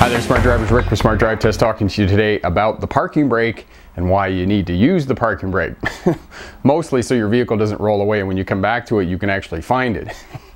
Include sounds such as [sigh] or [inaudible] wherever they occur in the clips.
Hi there, smart drivers. Rick with Smart Drive Test talking to you today about the parking brake and why you need to use the parking brake. [laughs] Mostly so your vehicle doesn't roll away and when you come back to it, you can actually find it. [laughs]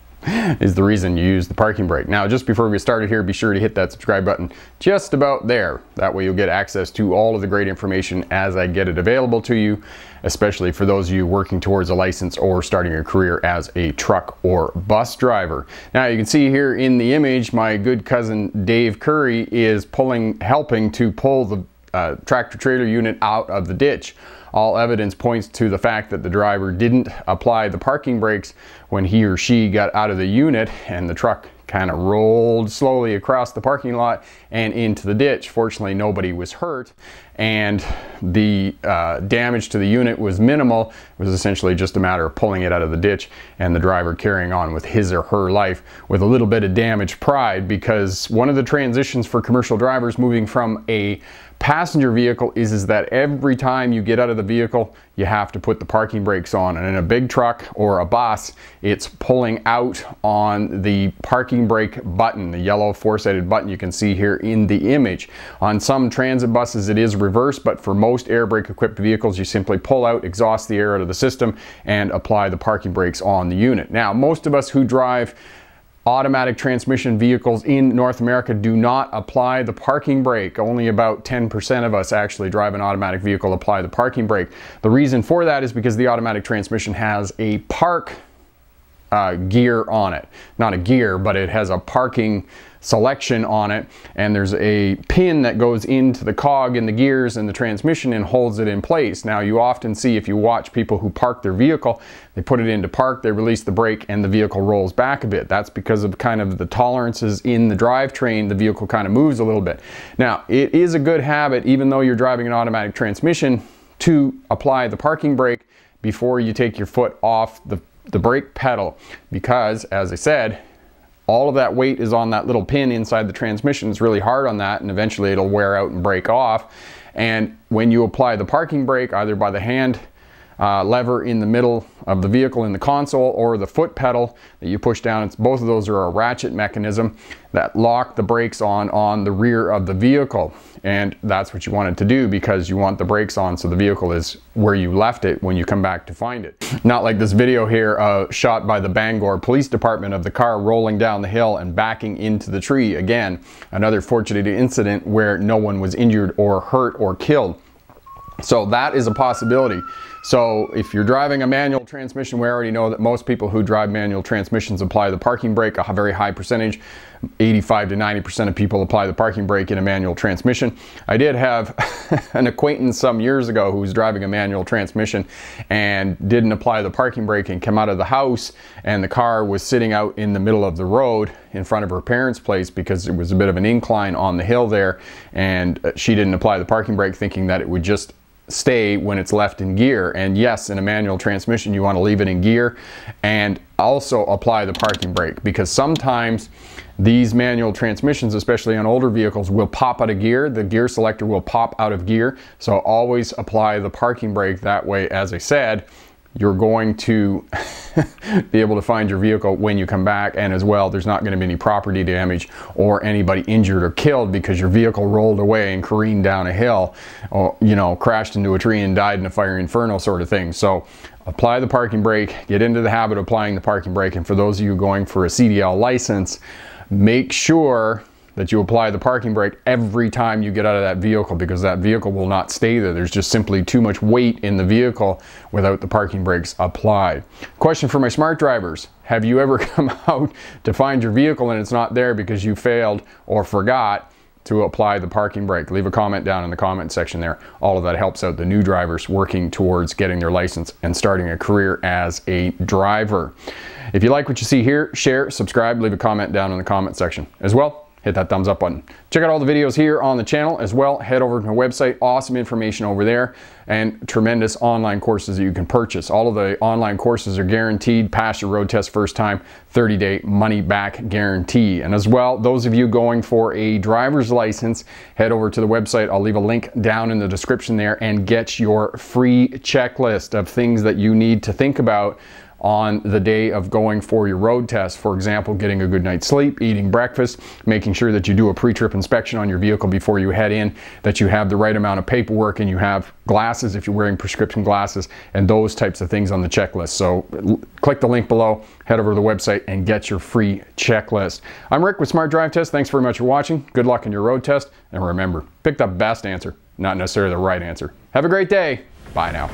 is the reason you use the parking brake. Now, just before we started here, be sure to hit that subscribe button just about there. That way you'll get access to all of the great information as I get it available to you, especially for those of you working towards a license or starting your career as a truck or bus driver. Now, you can see here in the image, my good cousin Dave Curry is pulling, helping to pull the uh, tractor trailer unit out of the ditch. All evidence points to the fact that the driver didn't apply the parking brakes when he or she got out of the unit and the truck kind of rolled slowly across the parking lot and into the ditch. Fortunately, nobody was hurt and the uh, damage to the unit was minimal. It was essentially just a matter of pulling it out of the ditch and the driver carrying on with his or her life with a little bit of damage pride because one of the transitions for commercial drivers moving from a passenger vehicle is, is that every time you get out of the vehicle, you have to put the parking brakes on. And in a big truck or a bus, it's pulling out on the parking brake button, the yellow four-sided button you can see here in the image. On some transit buses, it is reverse, but for most air brake equipped vehicles, you simply pull out, exhaust the air out of the system, and apply the parking brakes on the unit. Now, most of us who drive automatic transmission vehicles in North America do not apply the parking brake. Only about 10% of us actually drive an automatic vehicle apply the parking brake. The reason for that is because the automatic transmission has a park uh, gear on it. Not a gear, but it has a parking selection on it and there's a pin that goes into the cog in the gears and the transmission and holds it in place. Now you often see if you watch people who park their vehicle, they put it into park, they release the brake and the vehicle rolls back a bit. That's because of kind of the tolerances in the drivetrain, the vehicle kind of moves a little bit. Now it is a good habit even though you're driving an automatic transmission to apply the parking brake before you take your foot off the the brake pedal because, as I said, all of that weight is on that little pin inside the transmission. It's really hard on that and eventually it'll wear out and break off. And when you apply the parking brake, either by the hand uh, lever in the middle of the vehicle in the console or the foot pedal that you push down. It's, both of those are a ratchet mechanism that lock the brakes on on the rear of the vehicle. And that's what you wanted to do because you want the brakes on so the vehicle is where you left it when you come back to find it. Not like this video here uh, shot by the Bangor Police Department of the car rolling down the hill and backing into the tree. Again, another fortunate incident where no one was injured or hurt or killed. So that is a possibility. So if you're driving a manual transmission, we already know that most people who drive manual transmissions apply the parking brake, a very high percentage, 85 to 90% of people apply the parking brake in a manual transmission. I did have [laughs] an acquaintance some years ago who was driving a manual transmission and didn't apply the parking brake and came out of the house and the car was sitting out in the middle of the road in front of her parents' place because it was a bit of an incline on the hill there and uh, she didn't apply the parking brake thinking that it would just stay when it's left in gear. And yes, in a manual transmission, you want to leave it in gear and also apply the parking brake because sometimes these manual transmissions, especially on older vehicles, will pop out of gear. The gear selector will pop out of gear. So always apply the parking brake. That way, as I said, you're going to [laughs] be able to find your vehicle when you come back. And as well, there's not going to be any property damage or anybody injured or killed because your vehicle rolled away and careened down a hill or, uh, you know, crashed into a tree and died in a fire inferno sort of thing. So apply the parking brake, get into the habit of applying the parking brake. And for those of you going for a CDL license, make sure that you apply the parking brake every time you get out of that vehicle because that vehicle will not stay there. There's just simply too much weight in the vehicle without the parking brakes applied. Question for my smart drivers. Have you ever [laughs] come out to find your vehicle and it's not there because you failed or forgot to apply the parking brake. Leave a comment down in the comment section there. All of that helps out the new drivers working towards getting their license and starting a career as a driver. If you like what you see here, share, subscribe, leave a comment down in the comment section. As well, hit that thumbs up button. Check out all the videos here on the channel as well. Head over to my website, awesome information over there and tremendous online courses that you can purchase. All of the online courses are guaranteed, pass your road test first time, 30 day money back guarantee. And as well, those of you going for a driver's license, head over to the website. I'll leave a link down in the description there and get your free checklist of things that you need to think about on the day of going for your road test. For example, getting a good night's sleep, eating breakfast, making sure that you do a pre-trip inspection on your vehicle before you head in, that you have the right amount of paperwork and you have glasses if you're wearing prescription glasses and those types of things on the checklist. So click the link below, head over to the website and get your free checklist. I'm Rick with Smart Drive Test. Thanks very much for watching. Good luck in your road test. And remember, pick the best answer, not necessarily the right answer. Have a great day. Bye now.